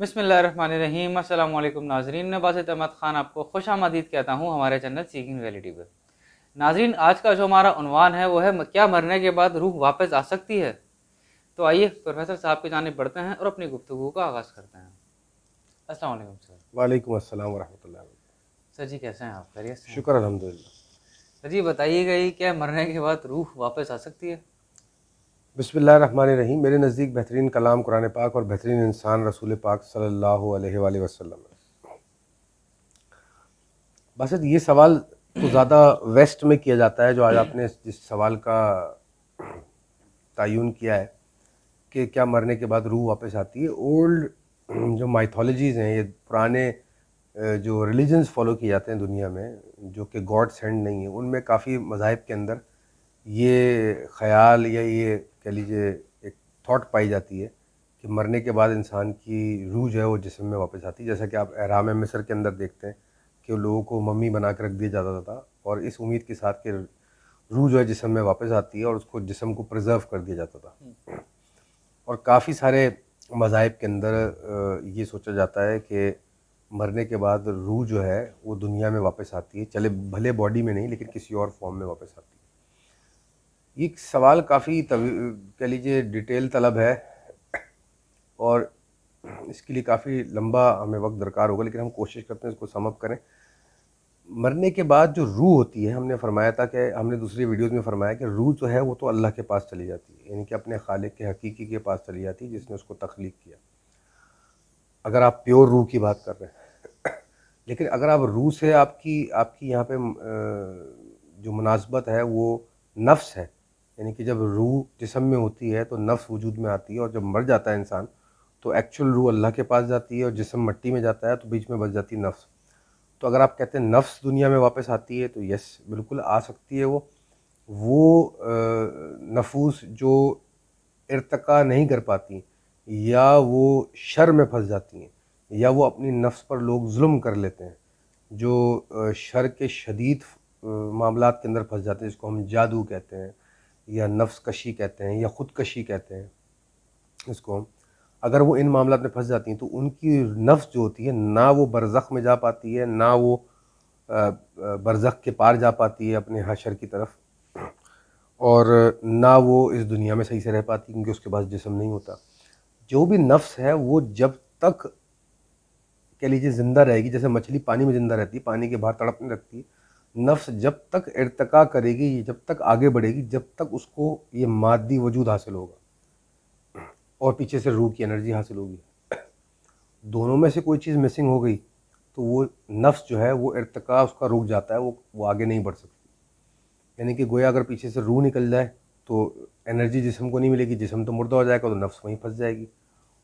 बसमीम अल्लाम नाजरीन मैं बासित अहमद ख़ान आपको खुश आमदीद कहता हूँ हमारे चैनल सीकिंग रियलिटी पर नाजरीन आज का जो हमारा उनवान है वो है क्या मरने के बाद रूह वापस आ सकती है तो आइए प्रोफेसर साहब की जानब बढ़ते हैं और अपनी गुफ्तु का आगाज़ करते हैं असलम सर वालेकुम अस्सलाम वरहमतुल्लाह सर जी कैसे हैं आप खैरियत शुक्र अलहमदिल्ला सर जी बताइएगा ये क्या मरने के बाद रूह वापस आ सकती है बसमिल्ल मेरे नज़दीक बेहतरीन कलाम कुरान पाक और बेहतरीन इंसान रसूल पाक सल्लल्लाहु अलैहि वसल्लम ये सवाल तो ज़्यादा वेस्ट में किया जाता है जो आज आपने जिस सवाल का तयन किया है कि क्या मरने के बाद रूह वापस आती है ओल्ड जो माइथोलॉजीज़ हैं ये पुराने जो रिलीजन्स फॉलो किए जाते हैं दुनिया में जो कि गॉड सेंड नहीं है उनमें काफ़ी मज़ाहब के अंदर ये ख्याल या ये कह लीजिए एक थॉट पाई जाती है कि मरने के बाद इंसान की रूह जो है वो जिसम में वापस आती है जैसा कि आप एहराम मिसर के अंदर देखते हैं कि लोगों को मम्मी बना के रख दिया जाता था और इस उम्मीद के साथ कि रूह जो है जिसम में वापस आती है और उसको जिसम को प्रिजर्व कर दिया जाता था और काफ़ी सारे मज़ाहब के अंदर ये सोचा जाता है कि मरने के बाद रूह जो है वो दुनिया में वापस आती है चले भले बॉडी में नहीं लेकिन किसी और फॉर्म में वापस आती है ये सवाल काफ़ी कह लीजिए डिटेल तलब है और इसके लिए काफ़ी लंबा हमें वक्त दरकार होगा लेकिन हम कोशिश करते हैं इसको समअप करें मरने के बाद जो रूह होती है हमने फरमाया था कि हमने दूसरी वीडियोस में फरमाया कि रूह जो है वो तो अल्लाह के पास चली जाती है यानी कि अपने खालिक के हकीकी के पास चली जाती है जिसने उसको तख्लीक किया अगर आप प्योर रूह की बात कर रहे हैं लेकिन अगर आप रूह से आपकी आपकी यहाँ पे जो मुनासबत है वो नफ्स है यानी कि जब रूह जिसम में होती है तो नफ्स वजूद में आती है और जब मर जाता है इंसान तो एक्चुअल रूह अल्लाह के पास जाती है और जिसम मट्टी में जाता है तो बीच में बच जाती है नफ्स तो अगर आप कहते हैं नफ्स दुनिया में वापस आती है तो यस बिल्कुल आ सकती है वो वो नफूस जो इरतका नहीं कर पाती या वो शर में फंस जाती हैं या वो अपनी नफ्स पर लोग जुल्म कर लेते हैं जो शर के शदीद मामला के अंदर फंस जाते हैं जिसको हम जादू कहते हैं या नफ्स कशी कहते हैं या ख़ुदकशी कहते हैं इसको हम अगर वो इन मामला में फंस जाती हैं तो उनकी नफ्स जो होती है ना वो बरज़ख़ में जा पाती है ना वो बरज़ख़ के पार जा पाती है अपने हशर की तरफ और ना वो इस दुनिया में सही से रह पाती क्योंकि उसके पास जिसम नहीं होता जो भी नफ्स है वो जब तक कह लीजिए ज़िंदा रहेगी जैसे मछली पानी में ज़िंदा रहती है पानी के बाहर तड़पने लगती है नफ्स जब तक इर्तका करेगी जब तक आगे बढ़ेगी जब तक उसको ये मादी वजूद हासिल होगा और पीछे से रूह की एनर्जी हासिल होगी दोनों में से कोई चीज़ मिसिंग हो गई तो वो नफ्स जो है वो इर्तका उसका रुक जाता है वो वो आगे नहीं बढ़ सकती यानी कि गोया अगर पीछे से रूह निकल जाए तो एनर्जी जिसम को नहीं मिलेगी जिसम तो मुर्दा हो जाएगा तो नफ्स वहीं फंस जाएगी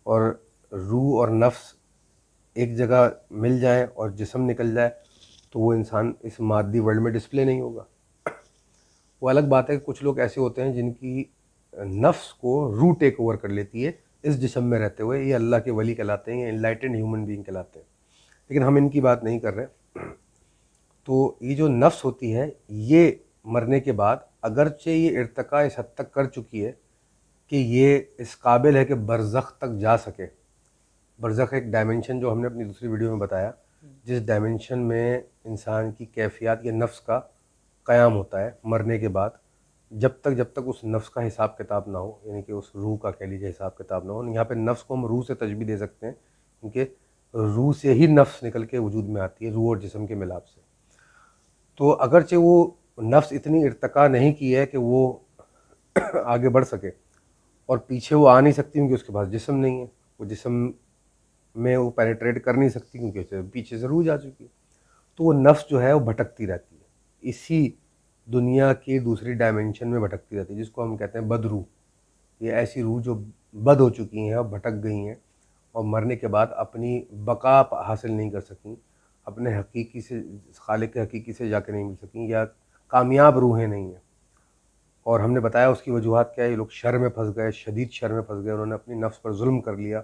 और रूह और नफ्स एक जगह मिल जाए और जिसम निकल जाए तो वो इंसान इस मादी वर्ल्ड में डिस्प्ले नहीं होगा वो अलग बात है कि कुछ लोग ऐसे होते हैं जिनकी नफ्स को रू टेक ओवर कर लेती है इस जिसम में रहते हुए ये अल्लाह के वली कहलाते हैं या इनलाइटेंड ह्यूमन बींग कहलाते हैं लेकिन हम इनकी बात नहीं कर रहे तो ये जो नफ्स होती है ये मरने के बाद अगरचे ये इरतका इस हद तक कर चुकी है कि ये इस काबिल है कि बरज़ख तक जा सके बरज़ख एक डायमेंशन जो हमने अपनी दूसरी वीडियो में बताया जिस डायमेंशन में इंसान की कैफियत या नफ्स का क़याम होता है मरने के बाद जब तक जब तक उस नफ्स का हिसाब किताब ना हो यानी कि उस रूह का कह लीजिए हिसाब किताब ना हो यहाँ पे नफ्स को हम रूह से तजबी दे सकते हैं क्योंकि रूह से ही नफ्स निकल के वजूद में आती है रूह और जिसम के मिलाप से तो अगरचे वो नफ्स इतनी इरतका नहीं की है कि वो आगे बढ़ सके और पीछे वो आ नहीं सकती क्योंकि उसके पास जिसम नहीं है वो जिसम में वो पेनेट्रेट कर नहीं सकती क्योंकि पीछे से रूह जा चुकी है तो वो नफ्स जो है वो भटकती रहती है इसी दुनिया के दूसरी डायमेंशन में भटकती रहती है जिसको हम कहते हैं बद रूह ये ऐसी रूह जो बद हो चुकी हैं और भटक गई हैं और मरने के बाद अपनी बका हासिल नहीं कर सकें अपने हकीकी से खाले के हकीकी से जाके नहीं मिल सकें या कामयाब रूहें नहीं हैं और हमने बताया उसकी वजूहत क्या है ये लोग शर में फंस गए शदीद शर में फंस गए उन्होंने अपनी नफ्स पर जुल्म कर लिया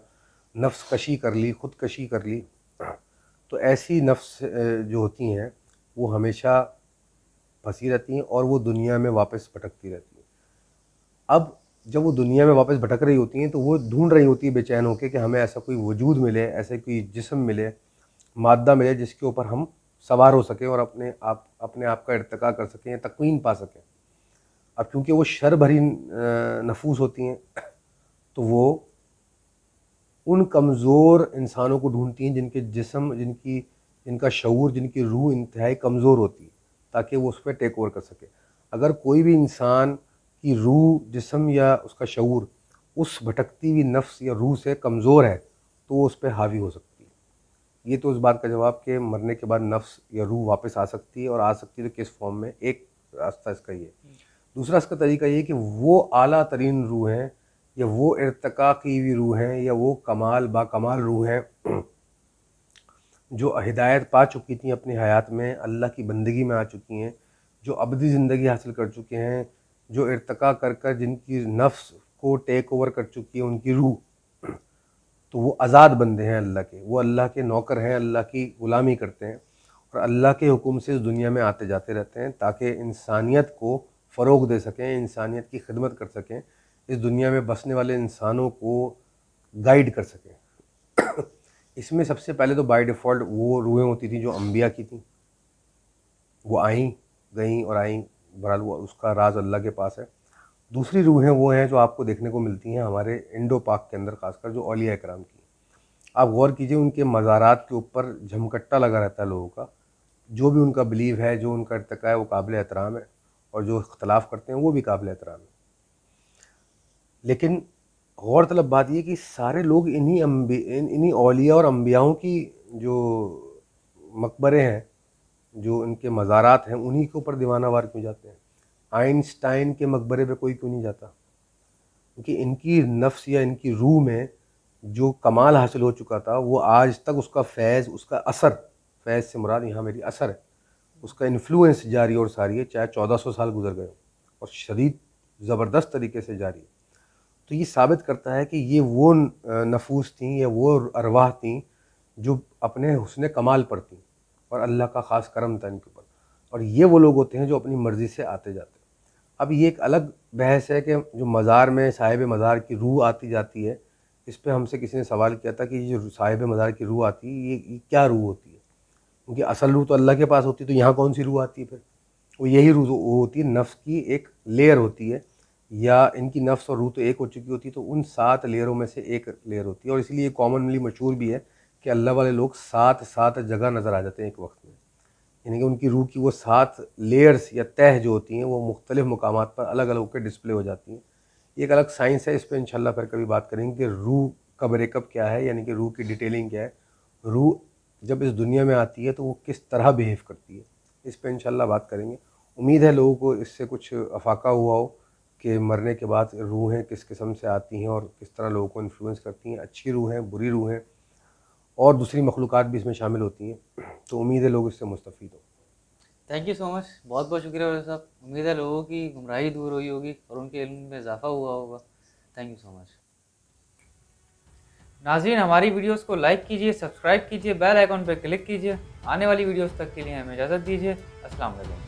नफ्स कशी कर ली खुदकशी कर ली तो ऐसी नफ्स जो होती हैं वो हमेशा फंसी रहती हैं और वो दुनिया में वापस भटकती रहती हैं अब जब वो दुनिया में वापस भटक रही होती हैं तो वो ढूंढ रही होती है बेचैन होकर कि हमें ऐसा कोई वजूद मिले ऐसे कोई जिसम मिले मादा मिले जिसके ऊपर हम सवार हो सकें और अपने आप अपने आप का इरतका कर सकें तकवीन पा सकें अब चूँकि वो शर भरी नफूस होती हैं तो वो उन कमज़ोर इंसानों को ढूंढती हैं जिनके जिसम जिनकी जिनका शूर जिनकी रूह इंतहाई कमज़ोर होती है ताकि वो उस पर टेक ओवर कर सके अगर कोई भी इंसान की रूह जिसम या उसका शूर उस भटकती हुई नफ्स या रूह से कमज़ोर है तो वो उस पर हावी हो सकती है ये तो उस बात का जवाब कि मरने के बाद नफ्स या रूह वापस आ सकती है और आ सकती है तो किस फॉर्म में एक रास्ता इसका ये हम्म। दूसरा इसका तरीका ये कि वो अली तरीन रूह हैं या वो इरतका की हुई रूह हैं या वो कमाल बा कमाल रूह हैं जो हिदायत पा चुकी थी अपनी हयात में अल्लाह की बंदगी में आ चुकी हैं जो अबदी ज़िंदगी हासिल कर चुके हैं जो इरतका कर कर जिनकी नफ्स को टेक ओवर कर चुकी है उनकी रूह तो वो आज़ाद बंदे हैं अल्लाह के वो अल्लाह के नौकर हैं अल्लाह की ग़ुलामी करते हैं और अल्लाह के हुक्म से इस दुनिया में आते जाते रहते हैं ताकि इंसानियत को फ़रोग दे सकें इंसानियत की खिदमत कर सकें इस दुनिया में बसने वाले इंसानों को गाइड कर सकें इसमें सबसे पहले तो बाय डिफ़ॉल्ट वो रूहें होती थी जो अम्बिया की थी वो आई गई और आई बहरहाल वो उसका राज अल्लाह के पास है दूसरी रूहें वो हैं जो आपको देखने को मिलती हैं हमारे इंडो पाक के अंदर खासकर जो अलिया कराम की आप गौर कीजिए उनके मज़ारात के ऊपर झमकट्टा लगा रहता है लोगों का जो भी उनका बिलीव है जो उनका इरतका है वो काबिल एहतराम है और जो इख्तलाफ करते हैं वो भी काबिल एहतराम है लेकिन गौरतलब बात यह कि सारे लोग इन्हीं अम्बी इन्हीं अलिया और अम्बियाओं की जो मकबरे हैं जो इनके मज़ारात हैं उन्हीं के ऊपर दीवाना वार क्यों जाते हैं आइंस्टाइन के मकबरे पर कोई क्यों नहीं जाता क्योंकि इनकी नफ्स या इनकी रूह में जो कमाल हासिल हो चुका था वो आज तक उसका फैज़ उसका असर फैज़ से मुराद यहाँ मेरी असर है उसका इन्फ्लुएंस जारी और सारी है चाहे चौदह सौ साल गुजर गए और शदीद ज़बरदस्त तरीके से जारी है तो ये साबित करता है कि ये वो नफूस थी या वो अरवाह थी जो अपने हुसन कमाल पर थी और अल्लाह का ख़ास करम था इनके ऊपर और ये वो लोग होते हैं जो अपनी मर्ज़ी से आते जाते हैं अब ये एक अलग बहस है कि जो मज़ार में साहिब मज़ार की रूह आती जाती है इस पर हमसे किसी ने सवाल किया था कि ये जो साहिब मज़ार की रूह आती है ये, ये क्या रूह होती है क्योंकि असल रूह तो अल्लाह के पास होती है तो यहाँ कौन सी रूह आती है फिर वो यही रूह होती है नफ़ की एक लेयर होती है या इनकी नफ्स और रूह तो एक हो चुकी होती है तो उन सात लेयरों में से एक लेयर होती है और इसलिए कॉमनली मशहूर भी है कि अल्लाह वाले लोग सात सात जगह नज़र आ जाते हैं एक वक्त में यानी कि उनकी रूह की वो सात लेयर्स या तह जो होती हैं वो मुख्तलिफ़ मकाम पर अलग अलग होकर डिस्प्ले हो जाती हैं एक अलग साइंस है इस पर इंशाल्लाह फिर कभी बात करेंगे कि रूह का ब्रेकअप क्या है यानी कि रूह की डिटेलिंग क्या है रूह जब इस दुनिया में आती है तो वो किस तरह बिहेव करती है इस पर इंशाल्लाह बात करेंगे उम्मीद है लोगों को इससे कुछ अफाका हुआ हो के मरने के बाद रूहें किस किस्म से आती हैं और किस तरह लोगों को इन्फ्लुएंस करती हैं अच्छी रूहें बुरी रूहें और दूसरी मखलूक भी इसमें शामिल होती हैं तो उम्मीद है लोग इससे मुस्तफ़ हों थैंक यू सो मच बहुत बहुत शुक्रिया साहब उम्मीद है लोगों की गुमराही दूर हुई होगी और उनके इल्म में इजाफ़ा हुआ होगा थैंक यू सो मच नाजरीन हमारी वीडियोस को लाइक कीजिए सब्सक्राइब कीजिए बेल आइकॉन पर क्लिक कीजिए आने वाली वीडियोस तक के लिए हमें इजाज़त दीजिए अस्सलाम वालेकुम